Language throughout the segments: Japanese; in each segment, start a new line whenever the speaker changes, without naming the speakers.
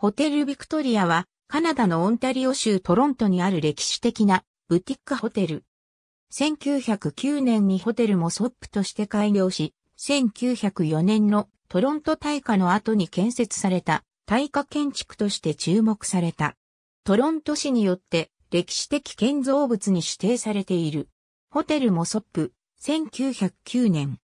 ホテルビクトリアは、カナダのオンタリオ州トロントにある歴史的なブティックホテル。1909年にホテルもソップとして開業し、1904年のトロント大火の後に建設された大火建築として注目された。トロント市によって歴史的建造物に指定されている。ホテルもソップ、1909年。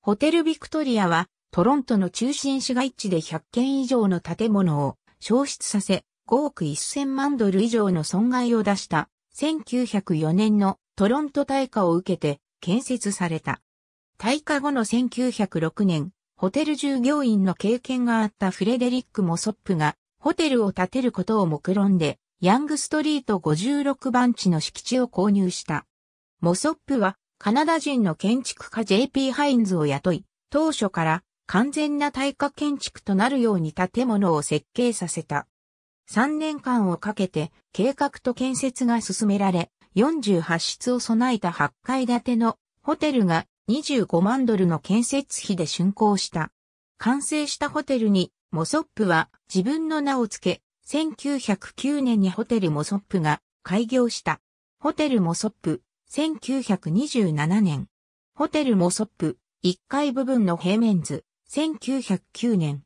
ホテルビクトリアはトロントの中心市街地で100軒以上の建物を消失させ、5億1000万ドル以上の損害を出した、1904年のトロント大火を受けて建設された。大火後の1906年、ホテル従業員の経験があったフレデリック・モソップが、ホテルを建てることを目論んで、ヤングストリート56番地の敷地を購入した。モソップは、カナダ人の建築家 JP ハインズを雇い、当初から完全な耐火建築となるように建物を設計させた。3年間をかけて計画と建設が進められ、48室を備えた8階建てのホテルが25万ドルの建設費で竣工した。完成したホテルにモソップは自分の名を付け、1909年にホテルモソップが開業した。ホテルモソップ、1927年。ホテルモソップ、1階部分の平面図、1909年。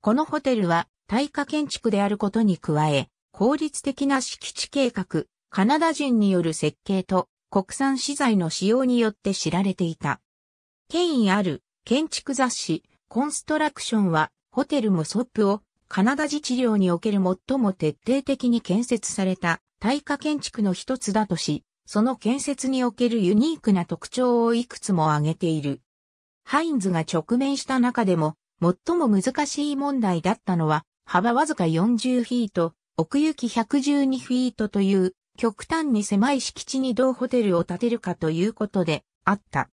このホテルは、耐火建築であることに加え、効率的な敷地計画、カナダ人による設計と国産資材の使用によって知られていた。権威ある建築雑誌コンストラクションはホテルもソップをカナダ自治領における最も徹底的に建設された耐火建築の一つだとし、その建設におけるユニークな特徴をいくつも挙げている。ハインズが直面した中でも、最も難しい問題だったのは、幅わずか40フィート、奥行き112フィートという、極端に狭い敷地にどうホテルを建てるかということであった。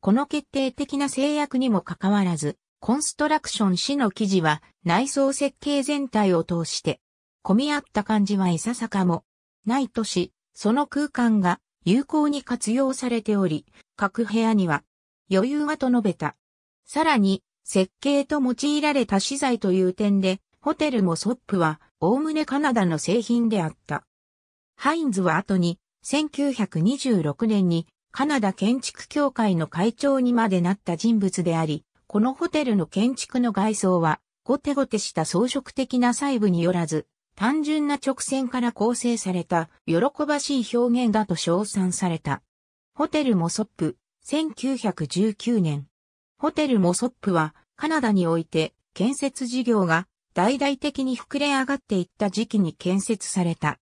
この決定的な制約にもかかわらず、コンストラクション誌の記事は内装設計全体を通して、混み合った感じはいささかもないとし、その空間が有効に活用されており、各部屋には余裕がと述べた。さらに、設計と用いられた資材という点で、ホテルもソップは、おおむねカナダの製品であった。ハインズは後に、1926年に、カナダ建築協会の会長にまでなった人物であり、このホテルの建築の外装は、ゴテゴテした装飾的な細部によらず、単純な直線から構成された喜ばしい表現だと称賛された。ホテルもソップ、1919年。ホテルモソップはカナダにおいて建設事業が大々的に膨れ上がっていった時期に建設された。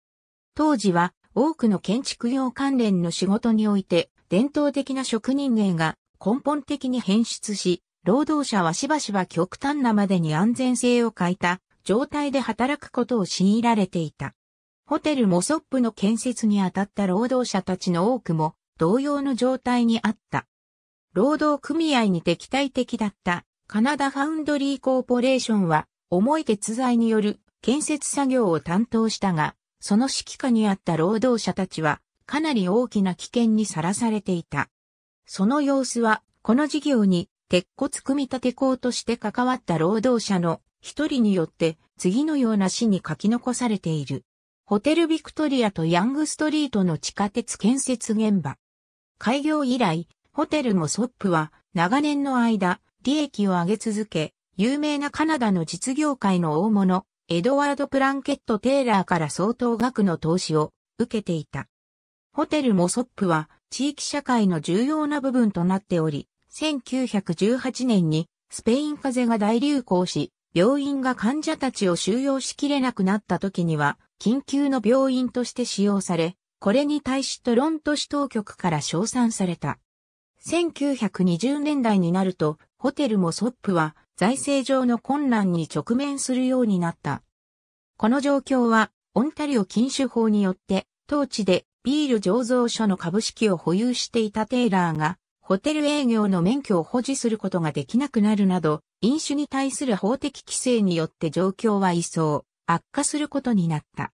当時は多くの建築業関連の仕事において伝統的な職人芸が根本的に変質し、労働者はしばしば極端なまでに安全性を欠いた状態で働くことを強いられていた。ホテルモソップの建設にあたった労働者たちの多くも同様の状態にあった。労働組合に敵対的だったカナダファウンドリーコーポレーションは重い鉄材による建設作業を担当したが、その指揮下にあった労働者たちはかなり大きな危険にさらされていた。その様子は、この事業に鉄骨組み立て工として関わった労働者の一人によって次のような詩に書き残されている。ホテルビクトリアとヤングストリートの地下鉄建設現場。開業以来、ホテルもソップは長年の間、利益を上げ続け、有名なカナダの実業界の大物、エドワード・プランケット・テイラーから相当額の投資を受けていた。ホテルもソップは地域社会の重要な部分となっており、1918年にスペイン風邪が大流行し、病院が患者たちを収容しきれなくなった時には、緊急の病院として使用され、これに対しトロント市当局から称賛された。1920年代になると、ホテルもソップは財政上の困難に直面するようになった。この状況は、オンタリオ禁酒法によって、当地でビール醸造所の株式を保有していたテイラーが、ホテル営業の免許を保持することができなくなるなど、飲酒に対する法的規制によって状況は一層悪化することになった。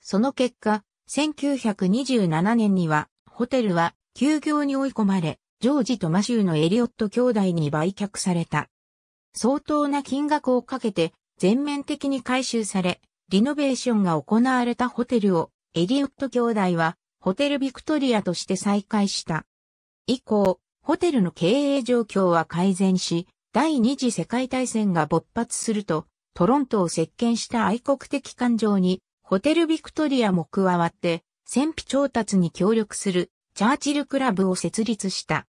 その結果、1927年には、ホテルは休業に追い込まれ、ジョージとマシューのエリオット兄弟に売却された。相当な金額をかけて全面的に回収され、リノベーションが行われたホテルをエリオット兄弟はホテルビクトリアとして再開した。以降、ホテルの経営状況は改善し、第二次世界大戦が勃発すると、トロントを席巻した愛国的感情にホテルビクトリアも加わって、戦費調達に協力するチャーチルクラブを設立した。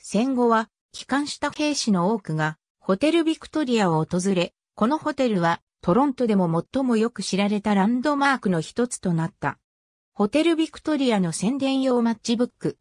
戦後は、帰還した兵士の多くが、ホテルビクトリアを訪れ、このホテルは、トロントでも最もよく知られたランドマークの一つとなった。ホテルビクトリアの宣伝用マッチブック。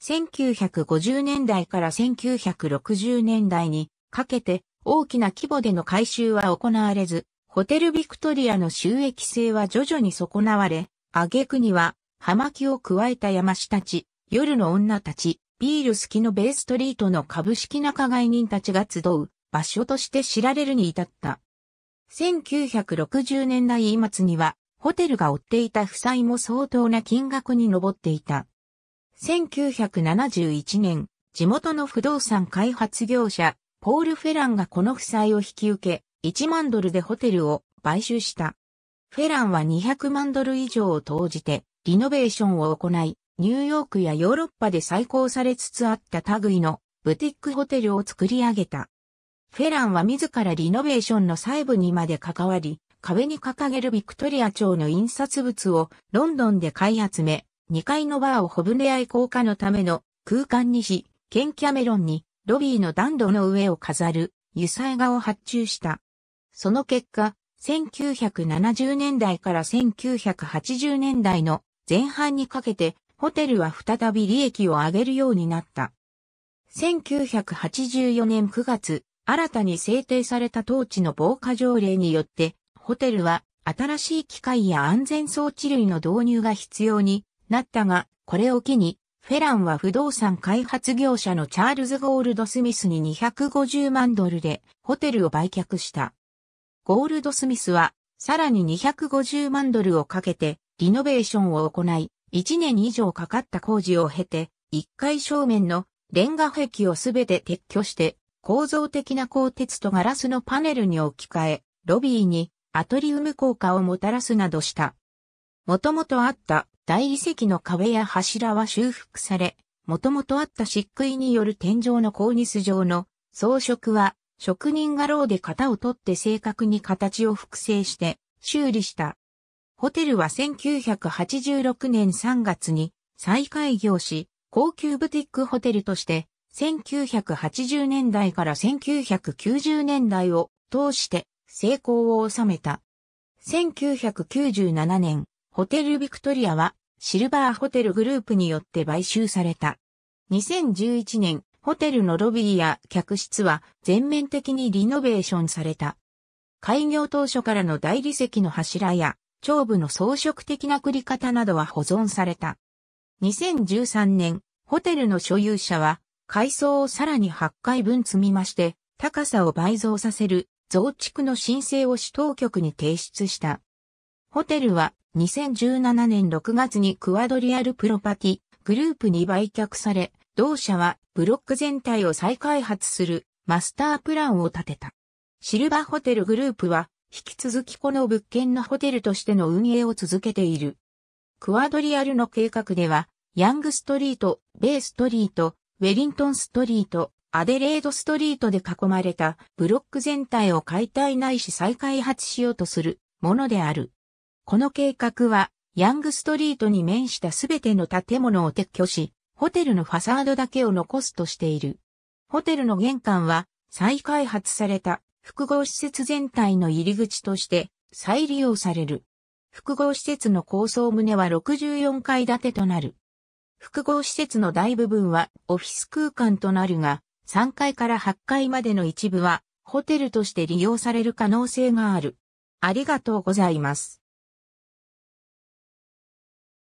1950年代から1960年代にかけて大きな規模での改修は行われず、ホテルビクトリアの収益性は徐々に損なわれ、挙句には、葉巻を加えた山下たち、夜の女たち、ビール好きのベイストリートの株式仲買人たちが集う場所として知られるに至った。1960年代末には、ホテルが追っていた負債も相当な金額に上っていた。1971年、地元の不動産開発業者、ポール・フェランがこの負債を引き受け、1万ドルでホテルを買収した。フェランは200万ドル以上を投じてリノベーションを行い、ニューヨークやヨーロッパで再興されつつあった類のブティックホテルを作り上げた。フェランは自らリノベーションの細部にまで関わり、壁に掲げるビクトリア町の印刷物をロンドンで買い集め、2階のバーをホブネ愛好家のための空間にし、ケンキャメロンにロビーの暖炉の上を飾る油彩画を発注した。その結果、1970年代から1980年代の前半にかけて、ホテルは再び利益を上げるようになった。1984年9月、新たに制定された当地の防火条例によって、ホテルは新しい機械や安全装置類の導入が必要になったが、これを機に、フェランは不動産開発業者のチャールズ・ゴールド・スミスに250万ドルでホテルを売却した。ゴールドスミスは、さらに250万ドルをかけて、リノベーションを行い、1年以上かかった工事を経て、1階正面のレンガ壁をすべて撤去して、構造的な鋼鉄とガラスのパネルに置き換え、ロビーにアトリウム効果をもたらすなどした。もともとあった大理石の壁や柱は修復され、もともとあった漆喰による天井のコーニス状の装飾は職人画廊で型を取って正確に形を複製して修理した。ホテルは1986年3月に再開業し、高級ブティックホテルとして、1980年代から1990年代を通して成功を収めた。1997年、ホテルビクトリアはシルバーホテルグループによって買収された。2011年、ホテルのロビーや客室は全面的にリノベーションされた。開業当初からの大理石の柱や頂部の装飾的な繰り方などは保存された。2013年、ホテルの所有者は階層をさらに8階分積みまして、高さを倍増させる増築の申請を市当局に提出した。ホテルは2017年6月にクワドリアルプロパティグループに売却され、同社はブロック全体を再開発するマスタープランを立てた。シルバーホテルグループは引き続きこの物件のホテルとしての運営を続けている。クワドリアルの計画では、ヤングストリート、ベイストリート、ウェリントンストリート、アデレードストリートで囲まれたブロック全体を解体ないし再開発しようとするものである。この計画は、ヤングストリートに面したすべての建物を撤去し、ホテルのファサードだけを残すとしている。ホテルの玄関は再開発された複合施設全体の入り口として再利用される。複合施設の高層棟は64階建てとなる。複合施設の大部分はオフィス空間となるが、3階から8階までの一部はホテルとして利用される可能性がある。ありがとうございます。